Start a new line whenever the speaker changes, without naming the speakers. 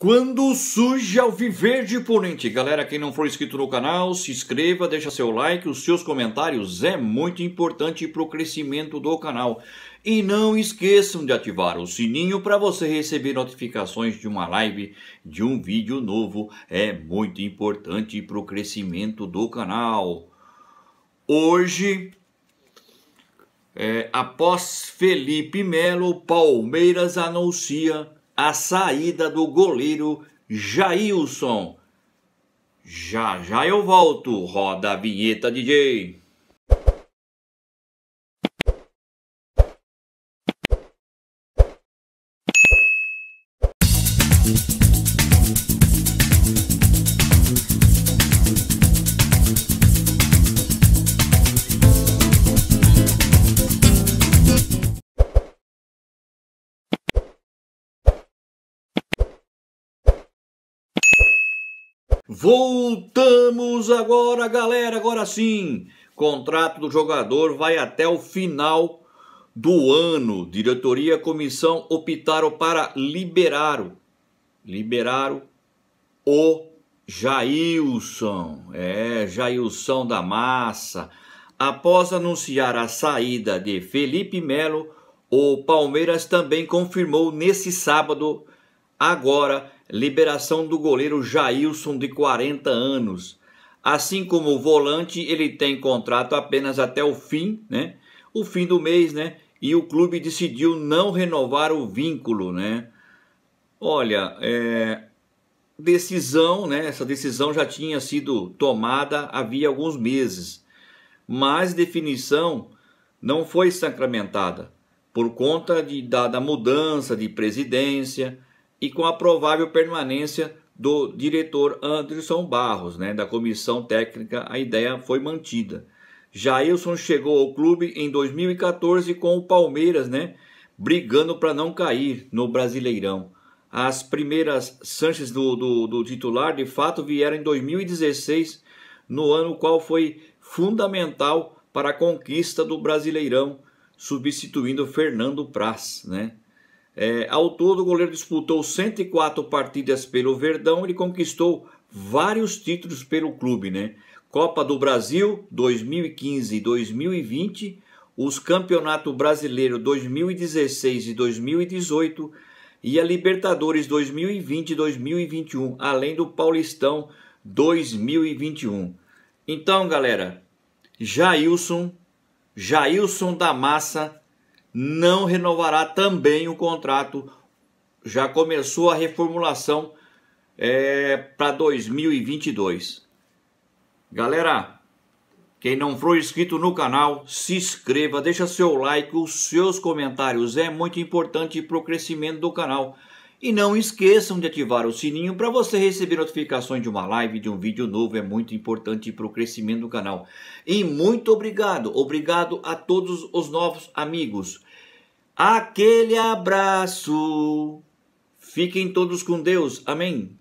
Quando surge ao viver de Ponente. Galera, quem não for inscrito no canal, se inscreva, deixa seu like, os seus comentários é muito importante para o crescimento do canal. E não esqueçam de ativar o sininho para você receber notificações de uma live, de um vídeo novo. É muito importante para o crescimento do canal. Hoje, é, após Felipe Melo, Palmeiras anuncia a saída do goleiro Jailson. Já já eu volto, roda a vinheta, DJ. Voltamos agora, galera. Agora sim, contrato do jogador vai até o final do ano. Diretoria e comissão optaram para liberar, liberar o Jailson. É, Jailson da massa. Após anunciar a saída de Felipe Melo, o Palmeiras também confirmou nesse sábado agora Liberação do goleiro Jailson, de 40 anos. Assim como o volante, ele tem contrato apenas até o fim, né? O fim do mês, né? E o clube decidiu não renovar o vínculo, né? Olha, é, decisão, né? Essa decisão já tinha sido tomada havia alguns meses, mas definição não foi sacramentada por conta de, da, da mudança de presidência, e com a provável permanência do diretor Anderson Barros, né, da comissão técnica, a ideia foi mantida. Jailson chegou ao clube em 2014 com o Palmeiras, né, brigando para não cair no Brasileirão. As primeiras chances do, do, do, titular, de fato, vieram em 2016, no ano qual foi fundamental para a conquista do Brasileirão, substituindo Fernando Praz, né? É, ao todo, o goleiro disputou 104 partidas pelo Verdão e conquistou vários títulos pelo clube, né? Copa do Brasil 2015 e 2020, os Campeonato Brasileiro 2016 e 2018 e a Libertadores 2020 e 2021, além do Paulistão 2021. Então, galera, Jailson, Jailson da Massa não renovará também o contrato. Já começou a reformulação é, para 2022. Galera, quem não for inscrito no canal, se inscreva, deixa seu like, os seus comentários é muito importante para o crescimento do canal. E não esqueçam de ativar o sininho para você receber notificações de uma live, de um vídeo novo, é muito importante para o crescimento do canal. E muito obrigado, obrigado a todos os novos amigos. Aquele abraço, fiquem todos com Deus, amém.